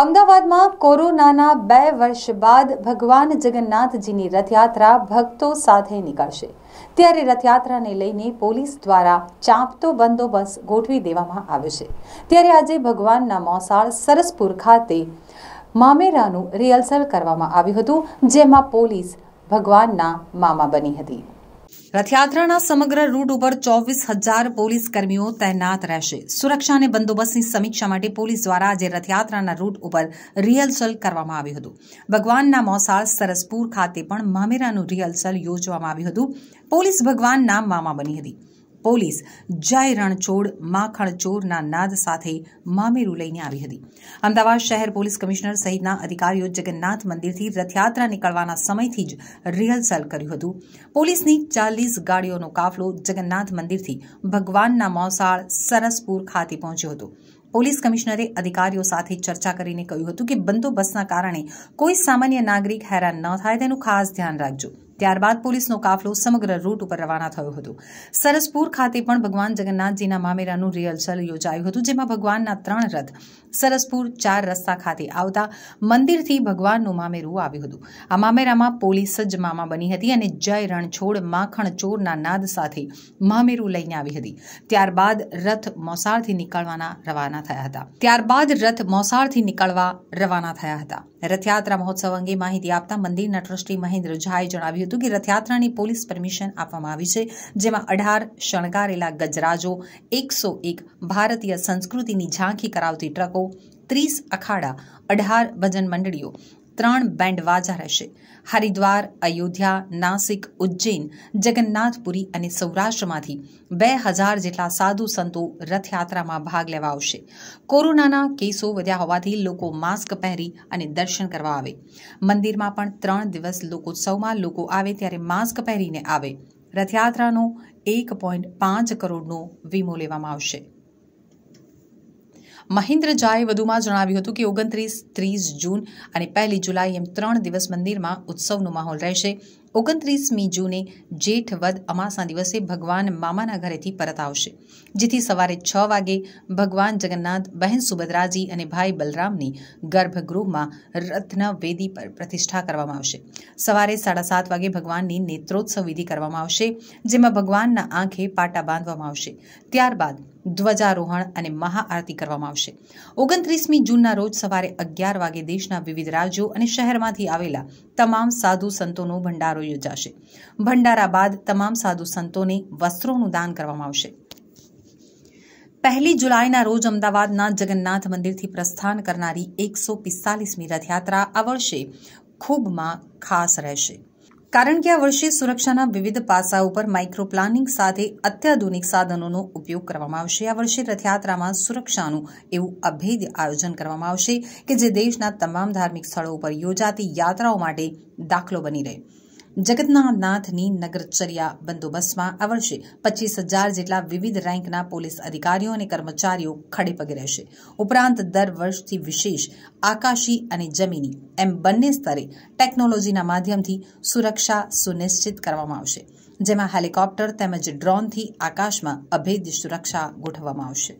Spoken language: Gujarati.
અમદાવાદમાં કોરોનાના બે વર્ષ બાદ ભગવાન જગન્નાથજીની રથયાત્રા ભક્તો સાથે નીકળશે ત્યારે રથયાત્રાને લઈને પોલીસ દ્વારા ચાંપતો બંદોબસ્ત ગોઠવી દેવામાં આવ્યો છે ત્યારે આજે ભગવાનના મોસાળ સરસપુર ખાતે મામેરાનું રિહર્સલ કરવામાં આવ્યું હતું જેમાં પોલીસ ભગવાનના મામા બની હતી રથયાત્રાના સમગ્ર રૂટ ઉપર ચોવીસ હજાર પોલીસ કર્મીઓ તૈનાત રહેશે સુરક્ષા અને બંદોબસ્તની સમીક્ષા માટે પોલીસ દ્વારા આજે રથયાત્રાના રૂટ ઉપર રિહર્સલ કરવામાં આવ્યું હતું ભગવાનના મોસાળ સરસપુર ખાતે પણ મામેરાનું રિહર્સલ યોજવામાં આવ્યું હતું પોલીસ ભગવાનના મામા બની હતી પોલીસ જય રણછોડ માખણચોરના નાદ સાથે મામેરું લઈને આવી હતી અમદાવાદ શહેર પોલીસ કમિશનર સહિતના અધિકારીઓ જગન્નાથ મંદિરથી રથયાત્રા નીકળવાના સમયથી જ રિહર્સલ કર્યું હતું પોલીસની ચાલીસ ગાડીઓનો કાફલો જગન્નાથ મંદિરથી ભગવાનના મોસાળ સરસપુર ખાતે પહોંચ્યો હતો પોલીસ કમિશનરે અધિકારીઓ સાથે ચર્ચા કરીને કહ્યું હતું કે બંદોબસ્તના કારણે કોઈ સામાન્ય નાગરિક હેરાન ન થાય તેનું ખાસ ધ્યાન રાખજો ત્યારબાદ પોલીસનો કાફલો સમગ્ર રૂટ ઉપર રવાના થયો હતો સરસપુર ખાતે પણ ભગવાન જગન્નાથજીના મામેરાનું રિહર્સલ યોજાયું હતું જેમાં ભગવાનના ત્રણ રથ સરસપુર ચાર રસ્તા ખાતે આવતા મંદિરથી ભગવાનનું મામેરું આવ્યું હતું આ મામેરામાં પોલીસ જ મામા બની હતી અને જય રણછોડ માખણ ચોરના નાદ સાથે મામેરું લઈને આવી હતી ત્યારબાદ રથ મોસાળથી નીકળવાના રવાના થયા હતા ત્યારબાદ રથ મોસાળથી નીકળવા રવાના થયા હતા રથયાત્રા મહોત્સવ અંગે માહિતી આપતા મંદિરના ટ્રસ્ટી મહેન્દ્ર ઝાએ જણાવ્યું જણાવ્યું હતું કે રથયાત્રાની પોલીસ પરમિશન આપવામાં આવી છે જેમાં અઢાર શણગારેલા ગજરાજો એકસો એક ભારતીય સંસ્કૃતિની ઝાંખી કરાવતી ટ્રકો ત્રીસ અખાડા અઢાર ભજન મંડળીઓ ત્રણ બેન્ડ વાજા રહેશે હરિદ્વાર અયોધ્યા નાસિક ઉજ્જૈન જગન્નાથપુરી અને સૌરાષ્ટ્રમાંથી બે હજાર જેટલા સાધુ સંતો રથયાત્રામાં ભાગ લેવા આવશે કોરોનાના કેસો વધ્યા હોવાથી લોકો માસ્ક પહેરી અને દર્શન કરવા આવે મંદિરમાં પણ ત્રણ દિવસ લોકોત્સવમાં લોકો આવે ત્યારે માસ્ક પહેરીને આવે રથયાત્રાનો એક પોઈન્ટ પાંચ કરોડનો વીમો લેવામાં આવશે મહેન્દ્ર ઝાએ વધુમાં જણાવ્યું હતું કે ઓગણત્રીસ ત્રીસ જૂન અને પહેલી જુલાઈ એમ ત્રણ દિવસ મંદિરમાં ઉત્સવનો માહોલ રહેશે ઓગણત્રીસમી જૂને જેઠ વદ અમાસા દિવસે ભગવાન મામાના ઘરેથી પરત આવશે જેથી સવારે છ વાગે ભગવાન જગન્નાથ બહેન સુભદ્રાજી અને ભાઈ બલરામની ગર્ભગૃહમાં રત્ન વેદી પર પ્રતિષ્ઠા કરવામાં આવશે સવારે સાડા સાત વાગે ભગવાનની નેત્રોત્સવ વિધિ કરવામાં આવશે જેમાં ભગવાનના આંખે પાટા બાંધવામાં આવશે ત્યારબાદ ધ્વજારોહણ અને મહાઆરતી કરવામાં આવશે ઓગણત્રીસમી જૂનના રોજ સવારે અગિયાર વાગે દેશના વિવિધ રાજ્યો અને શહેરમાંથી આવેલા તમામ સાધુ સંતોનો ભંડારો યોજાશે ભંડારા બાદ તમામ સાધુ સંતોને વસ્ત્રોનું દાન કરવામાં આવશે પહેલી જુલાઈના રોજ અમદાવાદના જગન્નાથ મંદિરથી પ્રસ્થાન કરનારી એકસો પિસ્તાલીસમી રથયાત્રા આ વર્ષે ખૂબમાં ખાસ રહેશે કારણ કે આ વર્ષે સુરક્ષાના વિવિધ પાસા ઉપર માઇક્રો પ્લાનિંગ સાથે અત્યાધુનિક સાધનોનો ઉપયોગ કરવામાં આવશે આ વર્ષે રથયાત્રામાં સુરક્ષાનું એવું અભેદ્ય આયોજન કરવામાં આવશે કે જે દેશના તમામ ધાર્મિક સ્થળો ઉપર યોજાતી યાત્રાઓ માટે દાખલો બની રહે જગતના નાથની નગરચર્યા બંદોબસ્તમાં આ વર્ષે પચીસ હજાર જેટલા વિવિધ રેન્કના પોલીસ અધિકારીઓ અને કર્મચારીઓ ખડેપગે રહેશે ઉપરાંત દર વર્ષથી વિશેષ આકાશી અને જમીની એમ બંને સ્તરે ટેકનોલોજીના માધ્યમથી સુરક્ષા સુનિશ્ચિત કરવામાં આવશે જેમાં હેલિકોપ્ટર તેમજ ડ્રોનથી આકાશમાં અભેદ્ય સુરક્ષા ગોઠવવામાં આવશે